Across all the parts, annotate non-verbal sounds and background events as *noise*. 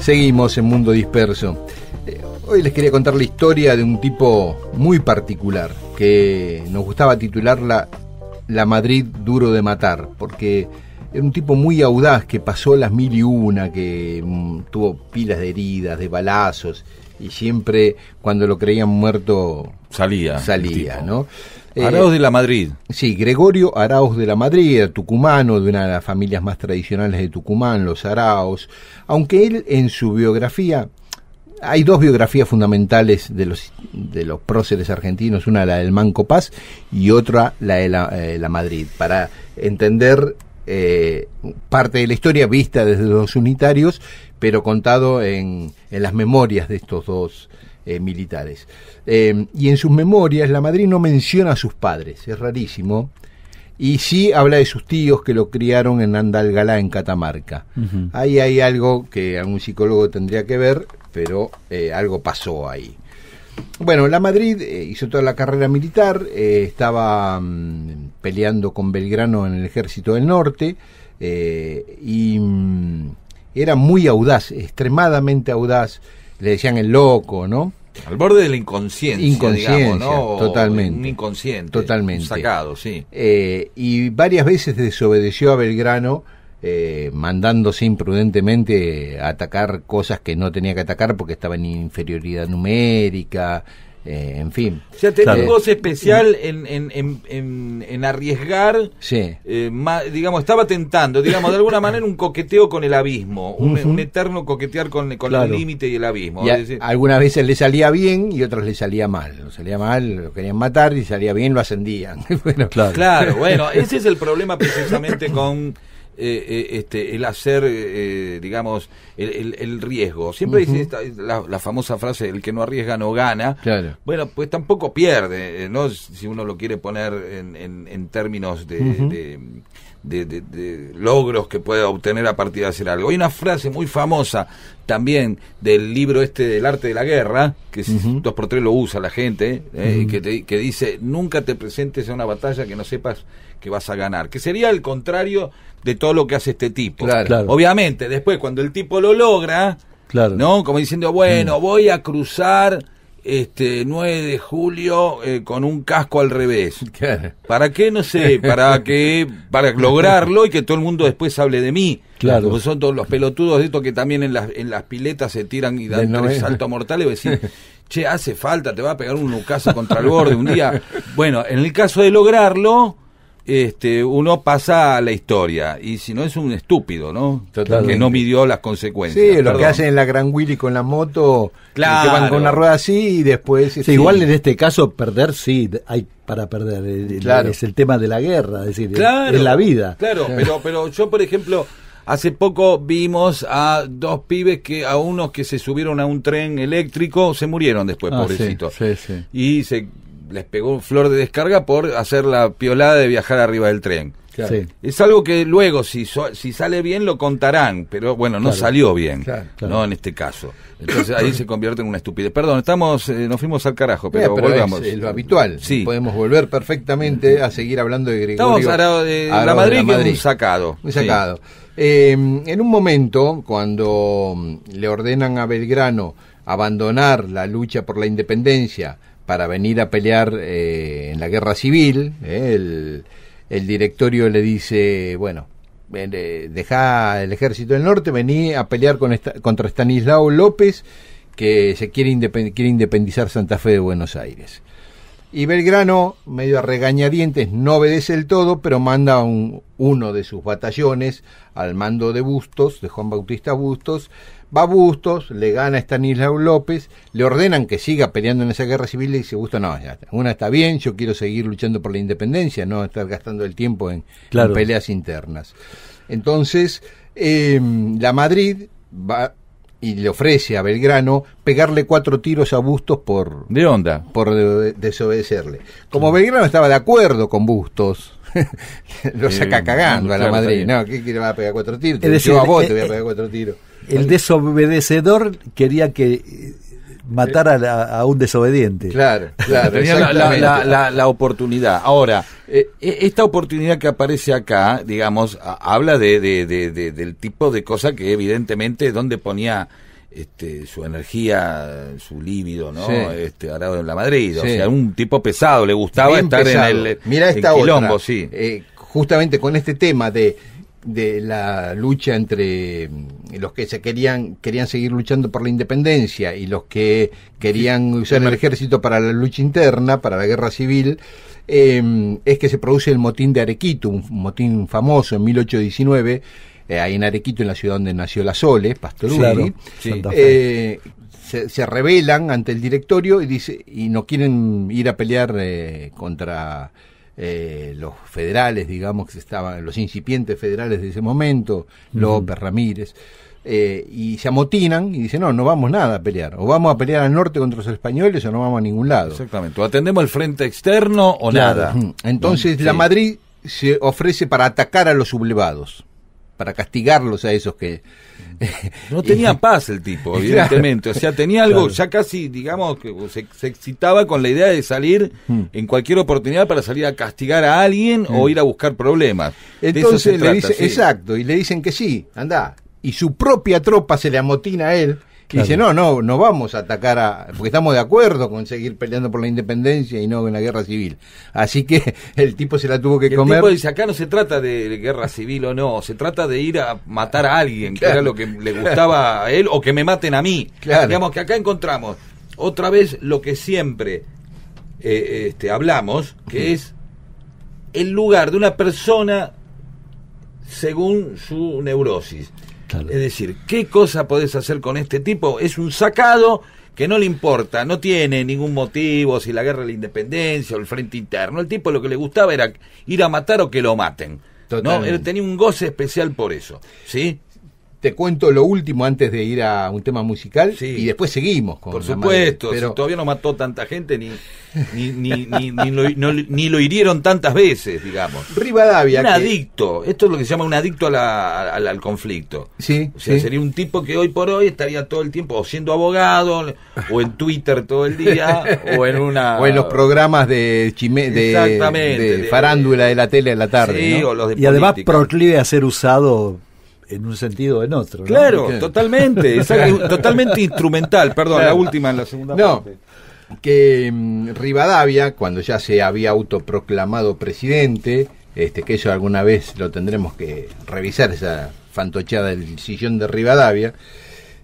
Seguimos en Mundo Disperso. Eh, hoy les quería contar la historia de un tipo muy particular que nos gustaba titularla La Madrid duro de matar, porque era un tipo muy audaz que pasó las mil y una, que mm, tuvo pilas de heridas, de balazos y siempre cuando lo creían muerto salía, salía, ¿no? Eh, Arauz de la Madrid. Sí, Gregorio Arauz de la Madrid, tucumano, de una de las familias más tradicionales de Tucumán, los Arauz, aunque él en su biografía hay dos biografías fundamentales de los, de los próceres argentinos, una la del Manco Paz y otra la de la, eh, Madrid, para entender eh, parte de la historia vista desde los unitarios, pero contado en, en las memorias de estos dos eh, militares. Em, y en sus memorias, la Madrid no menciona a sus padres, es rarísimo. Y sí habla de sus tíos que lo criaron en Andalgalá, en Catamarca. Ahí hay algo que algún psicólogo tendría que ver, pero eh, algo pasó ahí. Bueno, la Madrid eh, hizo toda la carrera militar, estaba mm, peleando con Belgrano en el ejército del norte y mm, era muy audaz, extremadamente audaz le decían el loco, ¿no? Al borde de la inconsciencia. totalmente. inconsciente. Totalmente. sacado, sí. Eh, y varias veces desobedeció a Belgrano, eh, mandándose imprudentemente a atacar cosas que no tenía que atacar porque estaba en inferioridad numérica, eh, en fin. O sea, tenés especial en, en, en, en arriesgar, sí. Eh, digamos, estaba tentando, digamos, de alguna manera un coqueteo con el abismo, un, eterno coquetear con, el límite y el abismo. algunas veces le salía bien y otras le salía mal. Lo salía mal, lo querían matar y salía bien, lo ascendían. *laughs* bueno, claro. claro, *laughs* bueno, ese es el problema precisamente con... Eh, eh, este, el hacer, eh, digamos, el, riesgo. Siempre dice la, famosa frase, el que no arriesga no gana. Bueno, pues tampoco pierde, ¿no? Si uno lo quiere poner en, términos de, de logros que pueda obtener a partir de hacer algo. Hay una frase muy famosa también del libro este del arte de la guerra, que dos por tres lo usa la gente, que, que dice, nunca te presentes a una batalla que no sepas que vas a ganar, que sería el contrario de todo lo que hace este tipo. Obviamente, después cuando el tipo lo logra, ¿no? Como diciendo, bueno, mm. voy a cruzar este 9 de julio eh, con un casco al revés. *laughs* ¿Para qué? No sé, para que para lograrlo y que todo el mundo después hable de mí. Claro. son todos los pelotudos de estos que también en las, en las piletas se tiran y dan tres saltos mortales y decir, *laughs* che, hace falta, te va a pegar un lucaso contra el borde un día. Bueno, en el caso de lograrlo, este, uno pasa a la historia y si no es un estúpido, ¿no? Que no midió las consecuencias. Sí, lo que hacen en la Gran Willy con la moto, claro. que van con la rueda así y después... Este, igual en este caso perder, sí, hay para perder. Eh, es el tema de la guerra, es decir, claro. la vida. Claro, pero, pero yo, por ejemplo... Hace poco vimos a dos pibes que, a unos que se subieron a un tren eléctrico, se murieron después, pobrecito ah, pobrecitos. sí, sí. Y se les pegó un flor de descarga por hacer la piolada de viajar arriba del tren. Es algo que luego, si, si sale bien, lo contarán, pero bueno, no salió bien, no en este caso. Entonces ahí se convierte en una estupidez. Perdón, estamos, eh, nos fuimos al carajo, pero, volvamos. Es, lo habitual, podemos volver perfectamente a seguir hablando de Gregorio. Estamos a de, la Madrid, un sacado. Un sacado. Em, en un momento, cuando mm, le ordenan a Belgrano abandonar la lucha por la independencia para venir a pelear eh, en la guerra civil. Eh, el, directorio le dice, bueno, eh, deja el ejército del norte, vení a pelear contra Stanislao López, que se quiere, quiere independizar Santa Fe de Buenos Aires. Y Belgrano, medio a regañadientes, no obedece el todo, pero manda un, uno de sus batallones al mando de Bustos, de Juan Bautista Bustos. Va Bustos, le gana a Estanislao López, le ordenan que siga peleando en esa guerra civil y dice Bustos, no, una está bien, yo quiero seguir luchando por la independencia, no estar gastando el tiempo en, peleas internas. Entonces, eh, la Madrid va, y le ofrece a Belgrano pegarle cuatro tiros a Bustos por de onda, por desobedecerle. Como Belgrano estaba de acuerdo con Bustos, *laughs* lo saca cagando a la Madrid. No, ¿qué quiere va a pegar cuatro tiros? yo a vos eh, te voy a eh, pegar cuatro tiros. El desobedecedor quería que matar a, un desobediente. Claro, claro. Tenía la, oportunidad. Ahora, eh, e, esta oportunidad que aparece acá, digamos, habla de, del tipo de cosa que evidentemente donde ponía este, su energía, su líbido, ¿no? Este, Arado en la Madrid, o sea, un tipo pesado, le gustaba estar en el sí. Eh, justamente con este tema de de la lucha entre mm, los que se querían querían seguir luchando por la independencia y los que querían usar el ejército para la lucha interna, para la guerra civil, em, es que se produce el motín de Arequito, un motín famoso en 1819, eh, ahí en Arequito, en la ciudad donde nació la Sole, pastor eh, se, se, rebelan ante el directorio y dice y no quieren ir a pelear eh, contra eh, los federales, digamos, que estaban, los incipientes federales de ese momento, López, Ramírez, eh, y se amotinan y dicen, no, no vamos nada a pelear, o vamos a pelear al norte contra los españoles o no vamos a ningún lado. Exactamente, o atendemos el frente externo o nada. Entonces la Madrid se ofrece para atacar a los sublevados para castigarlos a esos que... *laughs* No tenía *laughs* paz el tipo, evidentemente. O sea, tenía algo, ya casi, digamos, que se, excitaba con la idea de salir hmm. en cualquier oportunidad para salir a castigar a alguien o hmm. ir a buscar problemas. Entonces le dice, exacto, y le dicen que sí, anda. Y su propia tropa se le amotina a él que dice, no, no, no vamos a atacar a... porque estamos de acuerdo con seguir peleando por la independencia y no en la guerra civil. Así que *laughs* el tipo se la tuvo que comer. El tipo dice, acá no se trata de guerra civil o no, se trata de ir a matar a alguien, que era lo que le gustaba a él, o que me maten a mí. Digamos que acá encontramos otra vez lo que siempre eh, este, hablamos, que es el lugar de una persona según su neurosis. Es decir, ¿qué cosa podés hacer con este tipo? Es un sacado que no le importa, no tiene ningún motivo, si la guerra de la independencia o el frente interno. El tipo lo que le gustaba era ir a matar o que lo maten. ¿no? tenía un goce especial por eso. ¿sí? Te cuento lo último antes de ir a un tema musical y después seguimos con Por supuesto, todavía no mató tanta gente ni, ni, lo, hirieron tantas veces, digamos. Rivadavia. Un adicto, esto es lo que se llama un adicto al, conflicto. Sí. O sea, sería un tipo que hoy por hoy estaría todo el tiempo siendo abogado, o en Twitter todo el día, *laughs* o en una. O en los programas de, de, farándula de la tele de la tarde. y además proclive a ser usado en un sentido o en otro. Claro, totalmente, *laughs* totalmente instrumental, perdón, la última en la segunda no, parte. Que mm, Rivadavia, cuando ya se había autoproclamado presidente, este, que eso alguna vez lo tendremos que revisar, esa fantocheada del sillón de Rivadavia,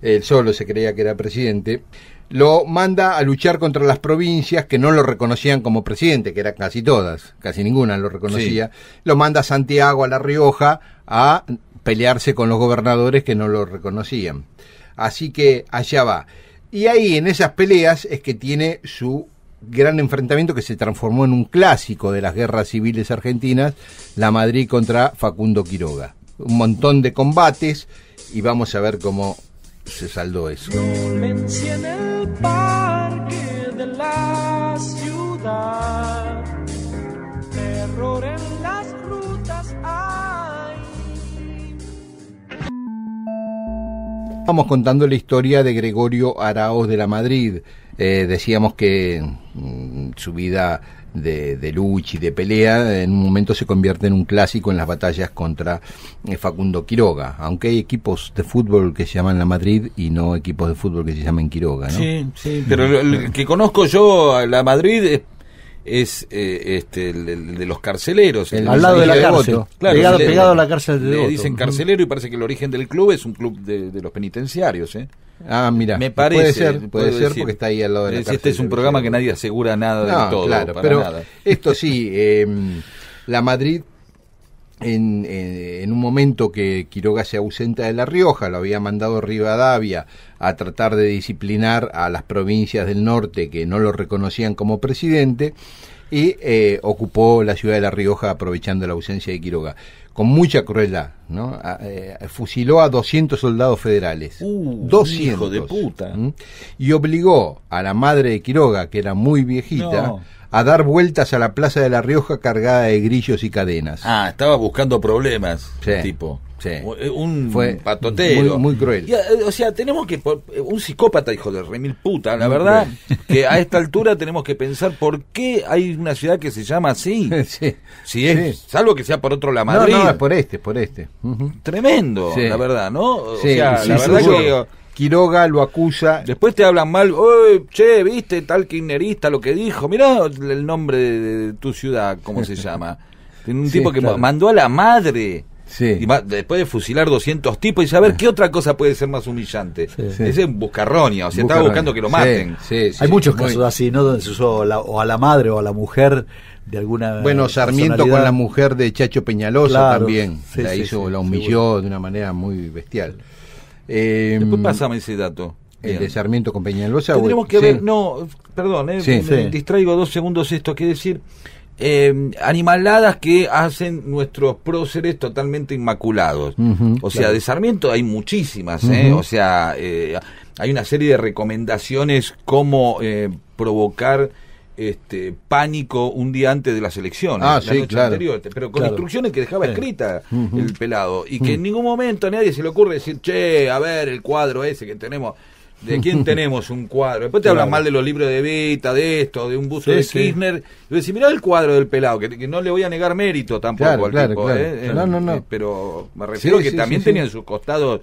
él solo se creía que era presidente, lo manda a luchar contra las provincias que no lo reconocían como presidente, que eran casi todas, casi ninguna lo reconocía, lo manda a Santiago, a La Rioja, a pelearse con los gobernadores que no lo reconocían. Así que allá va. Y ahí en esas peleas es que tiene su gran enfrentamiento que se transformó en un clásico de las guerras civiles argentinas, la Madrid contra Facundo Quiroga. Un montón de combates y vamos a ver cómo se saldó eso. contando la historia de Gregorio Araoz de la Madrid. Eh, decíamos que mm, su vida de, lucha y de pelea en un momento se convierte en un clásico en las batallas contra eh, Facundo Quiroga, aunque hay equipos de fútbol que se llaman La Madrid y no equipos de fútbol que se llaman Quiroga. Sí, sí, pero que conozco yo, La Madrid, es es eh, este, el, de los carceleros. al lado de la cárcel, pegado, a la cárcel dicen carcelero y parece que el origen del club es un club de, los penitenciarios. ¿eh? Ah, mira, me parece, puede ser, puede ser porque está ahí al lado de la cárcel. Este es un programa que nadie asegura nada de todo. para pero esto sí, *laughs* em, la Madrid eh, en, un momento que Quiroga se ausenta de La Rioja, lo había mandado Rivadavia a tratar de disciplinar a las provincias del norte que no lo reconocían como presidente, y eh, ocupó la ciudad de La Rioja aprovechando la ausencia de Quiroga, con mucha crueldad, ¿no? Eh, fusiló a 200 soldados federales. 200. Uh, hijo de puta. ¿Mm? Y obligó a la madre de Quiroga, que era muy viejita, a dar vueltas a la Plaza de La Rioja cargada de grillos y cadenas. Ah, estaba buscando problemas, tipo. Eh, un patoteo patotero. Muy, cruel. Eh, o sea, tenemos que. Eh, un psicópata, hijo de mil puta, la verdad, *laughs* que a esta altura tenemos que pensar por qué hay una ciudad que se llama así. *laughs* Si es, Salvo que sea por otro la Madrid. por este, por este. Tremendo, la verdad, ¿no? O sea, la verdad que. Quiroga lo acusa. Después te hablan mal, Oye, che, viste, tal kirchnerista lo que dijo. Mirá el nombre de, tu ciudad, cómo se *laughs* llama. Tiene Un tipo que mandó a la madre después de fusilar 200 tipos y saber qué otra cosa puede ser más humillante. Ese es buscarronia, o sea, estaba buscando que lo maten. Hay muchos casos así, ¿no? Donde se usó o a la madre o a la mujer de alguna Bueno, Sarmiento con la mujer de Chacho Peñalosa también. la hizo, la humilló de una manera muy bestial. Eh, después em, ese dato. El de Sarmiento con Peñalosa. Tendremos que ver, no, perdón, eh, distraigo dos segundos esto, qué decir Em, animaladas que hacen nuestros próceres totalmente inmaculados. o sea, de Sarmiento hay muchísimas, ¿eh? o sea, eh, hay una serie de recomendaciones como eh, provocar este pánico un día antes de las elecciones, ah, la sí, pero con instrucciones que dejaba escrita el pelado y que en ningún momento a nadie se le ocurre decir, che, a ver el cuadro ese que tenemos, ¿De quién *laughs* tenemos un cuadro? Después te hablan mal de los libros de Beta, de esto, de un buzo de Kirchner. Y decís, mirá el cuadro del pelado, que, no le voy a negar mérito tampoco al tipo. ¿eh? No, no, no. Eh, pero me refiero que también tenían sus costados.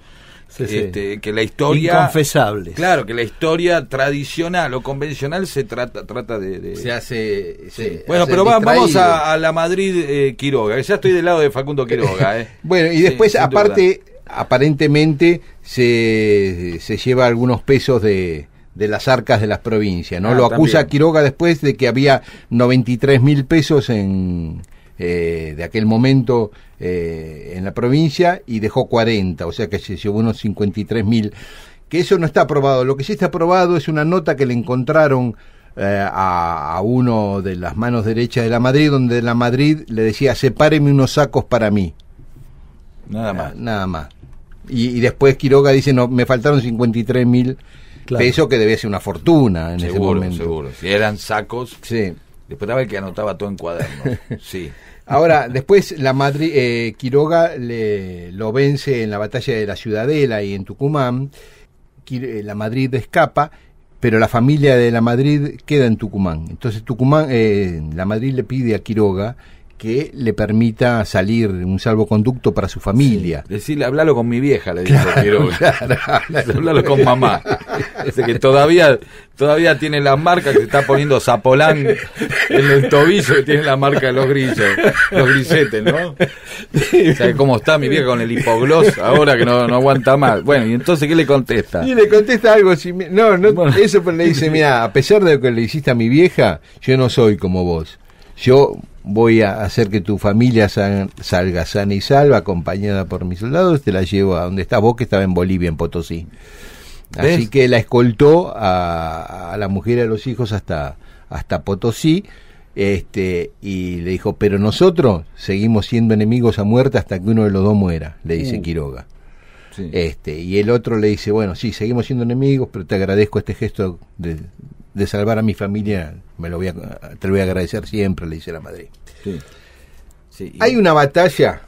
Este, que la historia confesable claro que la historia tradicional o convencional se trata trata de, se hace bueno pero vamos a, la Madrid eh, Quiroga ya estoy del lado de Facundo Quiroga *laughs* bueno y después aparte aparentemente se, lleva algunos pesos de, de las arcas de las provincias, ¿no? Ah, Lo acusa Quiroga después de que había 93 mil pesos en, eh, de aquel momento eh, en la provincia y dejó 40, o sea que se llevó unos 53 mil. Que eso no está aprobado. Lo que sí está aprobado es una nota que le encontraron eh, a, uno de las manos derechas de la Madrid, donde la Madrid le decía: sepáreme unos sacos para mí. Nada más. nada más. Y, después Quiroga dice, no, me faltaron 53 mil pesos que debía ser una fortuna en ese momento. Seguro, si eran sacos. Sí. Después estaba el que anotaba todo en cuaderno. *laughs* Sí. Ahora, después la Madrid, eh, Quiroga le, lo vence en la batalla de la Ciudadela y en Tucumán. Eh, la Madrid escapa, pero la familia de la Madrid queda en Tucumán. Entonces Tucumán, eh, la Madrid le pide a Quiroga que le permita salir un salvoconducto para su familia. decirle, hablalo con mi vieja, le digo, *laughs* claro, hablalo con mamá. Dice que todavía, todavía tiene la marca que se está poniendo Zapolán en el tobillo, que tiene la marca de los grillos, los grisetes, ¿no? O cómo está mi vieja con el hipogloss ahora que no, no aguanta más. Bueno, y entonces, ¿qué le contesta? Y le contesta algo, no, no, eso pues le dice, mira, a pesar de lo que le hiciste a mi vieja, yo no soy como vos yo voy a hacer que tu familia salga sana y salva, acompañada por mis soldados, te la llevo a donde estás vos, que estaba en Bolivia, en Potosí. Así que la escoltó a, a, la mujer y a los hijos hasta, hasta Potosí. Este, y le dijo, pero nosotros seguimos siendo enemigos a muerte hasta que uno de los dos muera, le dice uh. Quiroga. Este, y el otro le dice, bueno, sí, seguimos siendo enemigos, pero te agradezco este gesto de, de salvar a mi familia, me lo voy a, te lo voy a agradecer siempre, le dice la Madrid Hay una batalla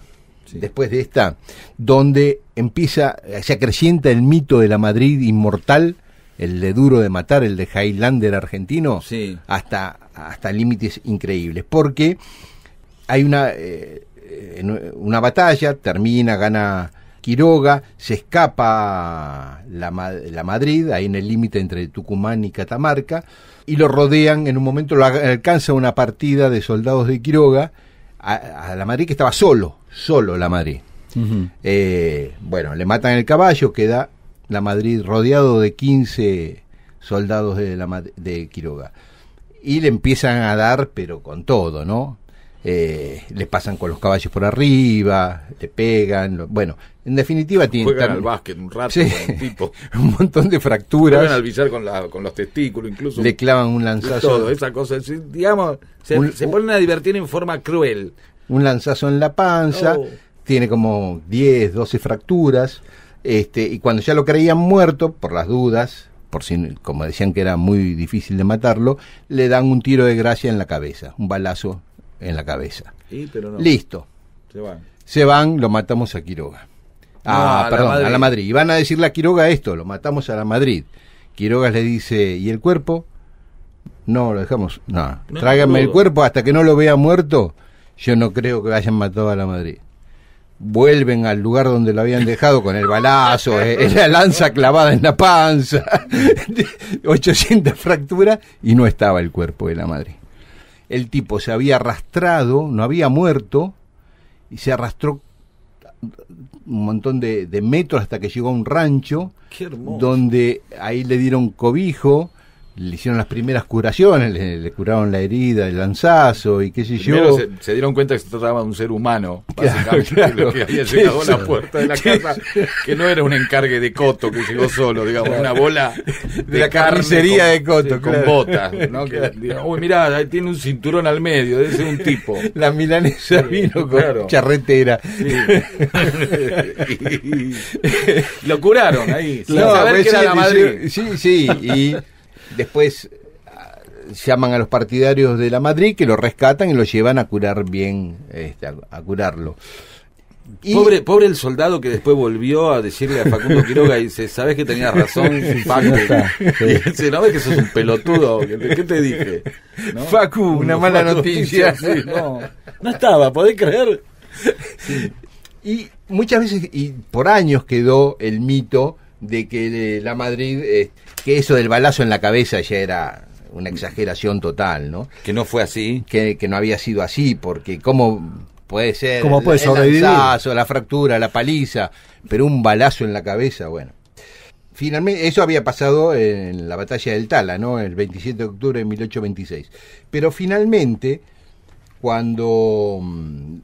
después de esta donde empieza, se acrecienta el mito de la Madrid inmortal, el de duro de matar, el de Highlander argentino, hasta, hasta límites increíbles, porque hay una, eh, eh, una batalla, termina, gana Quiroga, se escapa la, la Madrid, ahí en el límite entre Tucumán y Catamarca, y lo rodean, en un momento lo alcanza una partida de soldados de Quiroga a, la Madrid que estaba solo, solo la Madrid. Eh, bueno, le matan el caballo, queda la Madrid rodeado de 15 soldados de, la, de Quiroga. Y le empiezan a dar, pero con todo, ¿no? Eh, le pasan con los caballos por arriba, le pegan, bueno, en definitiva tiene juegan al básquet un rato *laughs* un montón de fracturas, al con, los testículos incluso, le clavan un lanzazo, esa cosa, digamos, se, ponen a divertir en forma cruel, un lanzazo en la panza, oh. tiene como 10, 12 fracturas, este, y cuando ya lo creían muerto por las dudas, por si, como decían que era muy difícil de matarlo, le dan un tiro de gracia en la cabeza, un balazo en la cabeza. Listo. Se van. Se van, lo matamos a Quiroga. Ah, perdón, a la Madrid. Y van a decirle a Quiroga esto, lo matamos a la Madrid. Quiroga le dice, ¿y el cuerpo? No, lo dejamos. No, el cuerpo hasta que no lo vea muerto. Yo no creo que hayan matado a la Madrid. Vuelven al lugar donde lo habían dejado con el balazo, eh, *laughs* la lanza clavada en la panza, 800 *laughs* fracturas y no estaba el cuerpo de la Madrid. El tipo se había arrastrado, no había muerto, y se arrastró un montón de, metros hasta que llegó a un rancho, donde ahí le dieron cobijo, le hicieron las primeras curaciones, le, curaron la herida, el lanzazo y qué sé yo. Se, se, dieron cuenta que se trataba de un ser humano, básicamente, claro, que había llegado a la puerta de la casa, que no era un encargue de Coto que llegó solo, digamos, una bola de, la carnicería de Coto. Con botas, ¿no? Que, Uy, mirá, tiene un cinturón al medio, debe ser un tipo. La milanesa vino con charretera. Sí. *laughs* lo curaron ahí, no, Sí, sí, y Después ah, llaman a los partidarios de la Madrid que lo rescatan y lo llevan a curar bien, este, a, curarlo. Pobre, pobre el soldado que después volvió a decirle a Facundo *laughs* Quiroga y dice, sabes que tenías razón, Facu. *laughs* dice, no que sos un pelotudo, ¿qué te dije? ¿No? Facu, una mala noticia. no. estaba, ¿podés creer? Y muchas veces, y por años quedó el mito de que eh, la Madrid, eh, que eso del balazo en la cabeza ya era una exageración total, ¿no? Que no fue así. Que, no había sido así, porque cómo puede ser ¿Cómo puede el, el la fractura, la paliza, pero un balazo en la cabeza, bueno. Finalmente, eso había pasado en la batalla del Tala, ¿no? El 27 de octubre de 1826. Pero finalmente, cuando... Mm,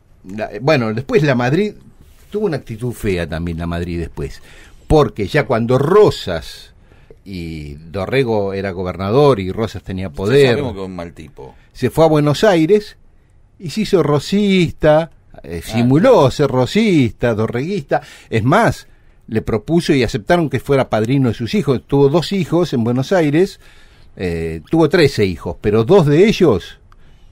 bueno, después la Madrid tuvo una actitud fea también la Madrid después porque ya cuando Rosas y Dorrego era gobernador y Rosas tenía poder, se fue a Buenos Aires y se hizo rosista, eh, ah, simuló ser rosista, dorreguista, es más, le propuso y aceptaron que fuera padrino de sus hijos, tuvo dos hijos en Buenos Aires, eh, tuvo trece hijos, pero dos de ellos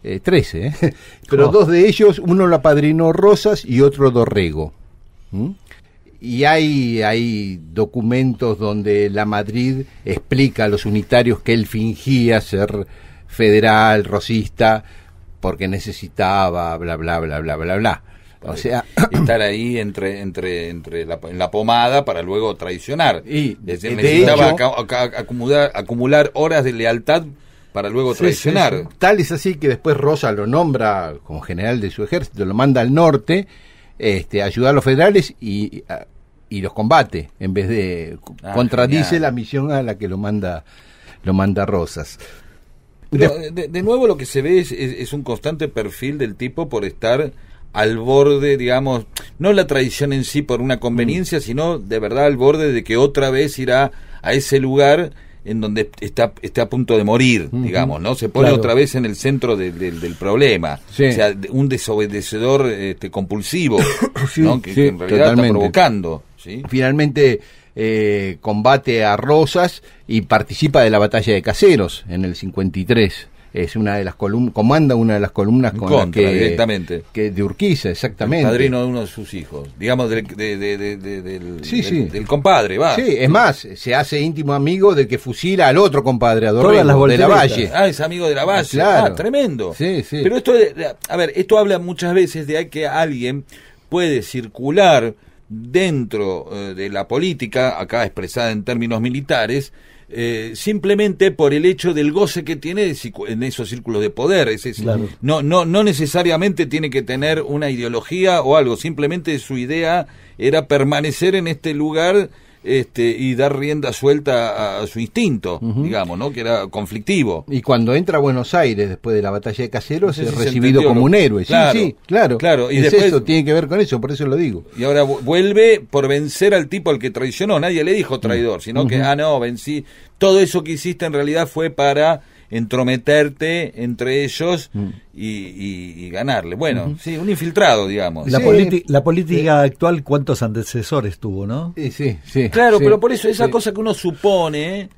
eh, trece, *laughs* pero oh. dos de ellos, uno la padrinó Rosas y otro Dorrego y hay, documentos donde la Madrid explica a los unitarios que él fingía ser federal, rosista, porque necesitaba, bla, bla, bla, bla, bla, bla. O eh, sea, *clears throat* estar ahí entre entre entre la, en la pomada para luego traicionar. Y necesitaba acumular, acumular horas de lealtad para luego traicionar. Tal es así que después Rosa lo nombra como general de su ejército, lo manda al norte, este, ayudar a los federales y y los combate en vez de ah, contradice la misión a la que lo manda lo manda Rosas. De, nuevo lo que se ve es, un constante perfil del tipo por estar al borde, digamos, no la traición en sí por una conveniencia, mm. sino de verdad al borde de que otra vez irá a ese lugar en donde está, está a punto de morir, digamos, ¿no? Se pone otra vez en el centro del problema. O sea, un desobedecedor este, compulsivo, *coughs* Que, en realidad está provocando. Finalmente eh, combate a Rosas y participa de la batalla de Caseros en el 53 es una de las columnas, comanda una de las columnas con Contra, directamente. que de Urquiza, exactamente. padrino de uno de sus hijos, digamos del, del, compadre, va. Sí, es más, se hace íntimo amigo del que fusila al otro compadre, a Dorrego, de la Valle. Ah, es amigo de la Valle, ah, claro. Ah, tremendo. Sí, sí. Pero esto, a ver, esto habla muchas veces de que alguien puede circular dentro eh, de la política, acá expresada en términos militares, eh, simplemente por el hecho del goce que tiene en esos círculos de poder. Es decir, no, no, no necesariamente tiene que tener una ideología o algo, simplemente su idea era permanecer en este lugar este, y dar rienda suelta a, su instinto, digamos, ¿no? que era conflictivo. Y cuando entra a Buenos Aires después de la batalla de Caseros, es recibido como un héroe. sí, sí, claro. claro. Y eso, tiene que ver con eso, por eso lo digo. Y ahora vuelve por vencer al tipo al que traicionó. Nadie le dijo traidor, sino que, ah, no, vencí. Todo eso que hiciste en realidad fue para entrometerte entre ellos mm. y, ganarle. Bueno, sí, un infiltrado, digamos. La, la política actual, ¿cuántos antecesores tuvo, no? Sí, sí, sí. Claro, pero por eso, esa cosa que uno supone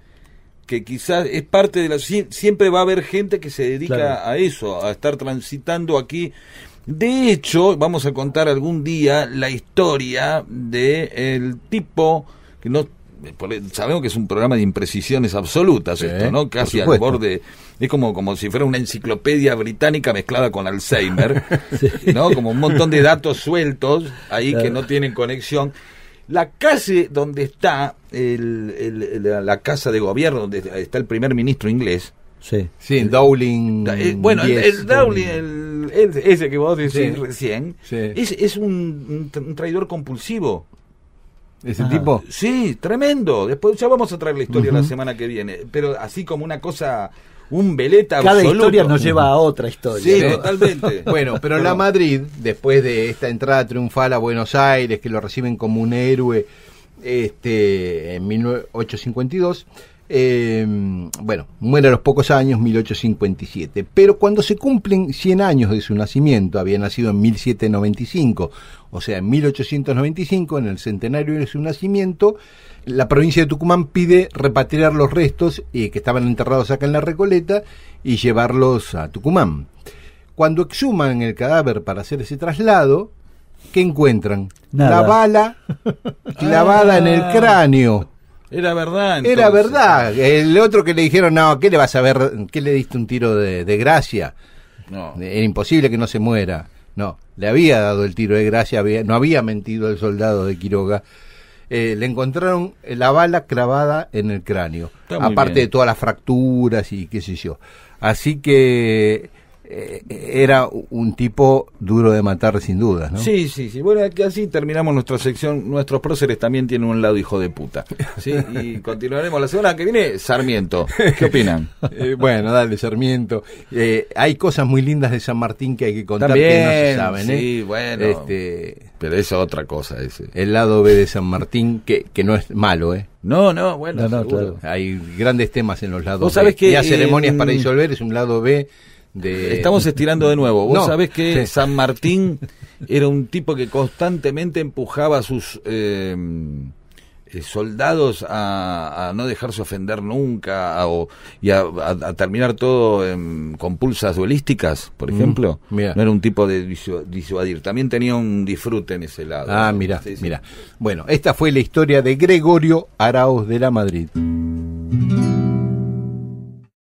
que quizás es parte de la... Siempre va a haber gente que se dedica a eso, a estar transitando aquí. De hecho, vamos a contar algún día la historia del tipo que no eh, sabemos que es un programa de imprecisiones absolutas esto, ¿no? Casi al borde, es como, como si fuera una enciclopedia británica mezclada con Alzheimer, *laughs* ¿no? Como un montón de datos sueltos ahí que no tienen conexión. La casa donde está el, la, casa de gobierno, donde está el primer ministro inglés, Sí. Sí, Dowling. Eh, bueno, el, Dowling, el, ese que vos decís recién, Es, un, traidor compulsivo ese tipo. Sí, tremendo. Después ya vamos a traer la historia la semana que viene. Pero así como una cosa, un veleta Cada historia nos lleva a otra historia. Sí, totalmente. *laughs* bueno, pero, la Madrid, después de esta entrada triunfal a Buenos Aires, que lo reciben como un héroe este, en 1852. Em, bueno, muere a los pocos años, 1857. Pero cuando se cumplen 100 años de su nacimiento, había nacido en 1795, o sea, en 1895, en el centenario de su nacimiento, la provincia de Tucumán pide repatriar los restos eh, que estaban enterrados acá en la Recoleta y llevarlos a Tucumán. Cuando exhuman el cadáver para hacer ese traslado, ¿qué encuentran? La bala *laughs* clavada en el ah. cráneo. Era verdad. Era verdad. El otro que le dijeron, no, ¿qué le vas a ver? ¿Qué le diste un tiro de, gracia? No. Era imposible que no se muera. No, le había dado el tiro de gracia, no había mentido el soldado de Quiroga. Eh, le encontraron la bala clavada en el cráneo, aparte de todas las fracturas y qué sé yo. Así que eh, era un tipo duro de matar sin duda, ¿no? Sí, sí, sí. Bueno, así terminamos nuestra sección. Nuestros próceres también tienen un lado hijo de puta. ¿sí? Y *laughs* continuaremos la semana que viene. Sarmiento, ¿qué opinan? *laughs* Eh, bueno, dale, Sarmiento. Eh, hay cosas muy lindas de San Martín que hay que contar también, que no se saben, ¿eh? Sí, bueno. Este, pero es otra cosa. Ese. El lado B de San Martín, que, que no es malo, ¿eh? No, no, bueno, no, hay grandes temas en los lados Sabes y las ceremonias para disolver es un lado B Estamos estirando de nuevo. Vos sabés que San Martín era un tipo que constantemente empujaba a sus em, eh, soldados a, no dejarse ofender nunca o, y a, terminar todo en, con pulsas duelísticas, por mm, ejemplo. no era un tipo de disuadir. También tenía un disfrute en ese lado. Ah, mira, mira. Bueno, esta fue la historia de Gregorio Araos de la Madrid.